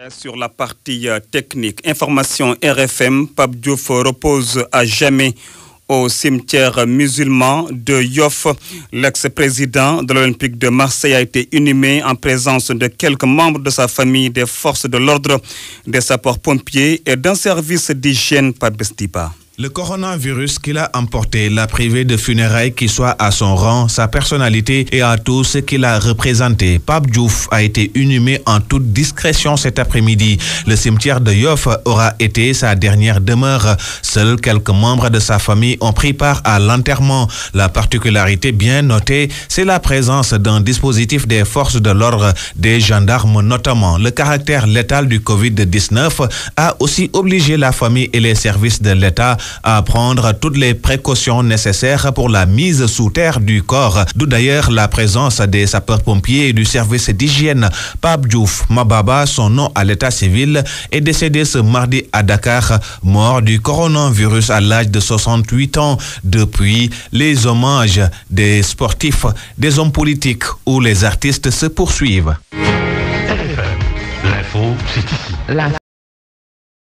Euh, sur la partie euh, technique, information RFM, Pape Diouf repose à jamais au cimetière musulman de Yoff. L'ex-président de l'Olympique de Marseille a été inhumé en présence de quelques membres de sa famille, des forces de l'ordre, des sapeurs-pompiers et d'un service d'hygiène par le coronavirus qu'il a emporté l'a privé de funérailles qui soient à son rang, sa personnalité et à tout ce qu'il a représenté. Pape Diouf a été inhumé en toute discrétion cet après-midi. Le cimetière de Yoff aura été sa dernière demeure. Seuls quelques membres de sa famille ont pris part à l'enterrement. La particularité bien notée, c'est la présence d'un dispositif des forces de l'ordre, des gendarmes notamment. Le caractère létal du Covid-19 a aussi obligé la famille et les services de l'État à prendre toutes les précautions nécessaires pour la mise sous terre du corps. D'où d'ailleurs la présence des sapeurs-pompiers et du service d'hygiène. Pape Mababa, son nom à l'état civil, est décédé ce mardi à Dakar, mort du coronavirus à l'âge de 68 ans. Depuis, les hommages des sportifs, des hommes politiques ou les artistes se poursuivent.